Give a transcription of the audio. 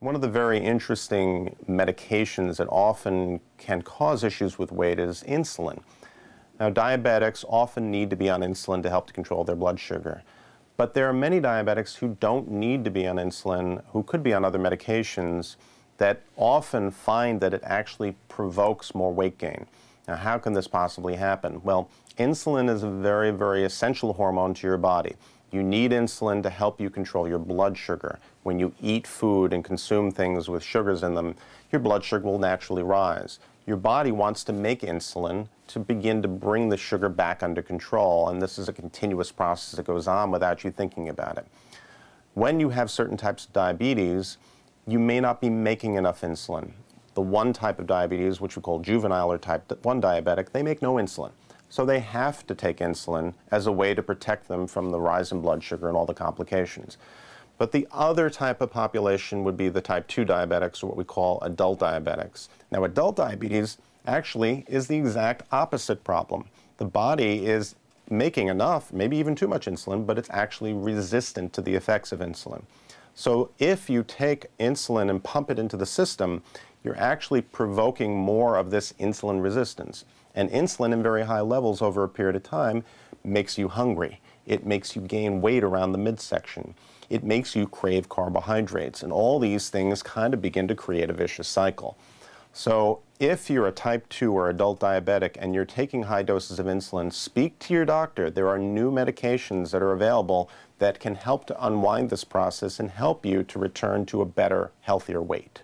One of the very interesting medications that often can cause issues with weight is insulin. Now, diabetics often need to be on insulin to help to control their blood sugar. But there are many diabetics who don't need to be on insulin, who could be on other medications, that often find that it actually provokes more weight gain. Now, how can this possibly happen? Well, insulin is a very, very essential hormone to your body. You need insulin to help you control your blood sugar. When you eat food and consume things with sugars in them, your blood sugar will naturally rise. Your body wants to make insulin to begin to bring the sugar back under control, and this is a continuous process that goes on without you thinking about it. When you have certain types of diabetes, you may not be making enough insulin. The one type of diabetes, which we call juvenile or type 1 diabetic, they make no insulin. So they have to take insulin as a way to protect them from the rise in blood sugar and all the complications. But the other type of population would be the type 2 diabetics, or what we call adult diabetics. Now, adult diabetes actually is the exact opposite problem. The body is making enough, maybe even too much insulin, but it's actually resistant to the effects of insulin. So if you take insulin and pump it into the system, you're actually provoking more of this insulin resistance. And insulin in very high levels over a period of time makes you hungry. It makes you gain weight around the midsection. It makes you crave carbohydrates. And all these things kind of begin to create a vicious cycle. So if you're a type 2 or adult diabetic and you're taking high doses of insulin, speak to your doctor. There are new medications that are available that can help to unwind this process and help you to return to a better, healthier weight.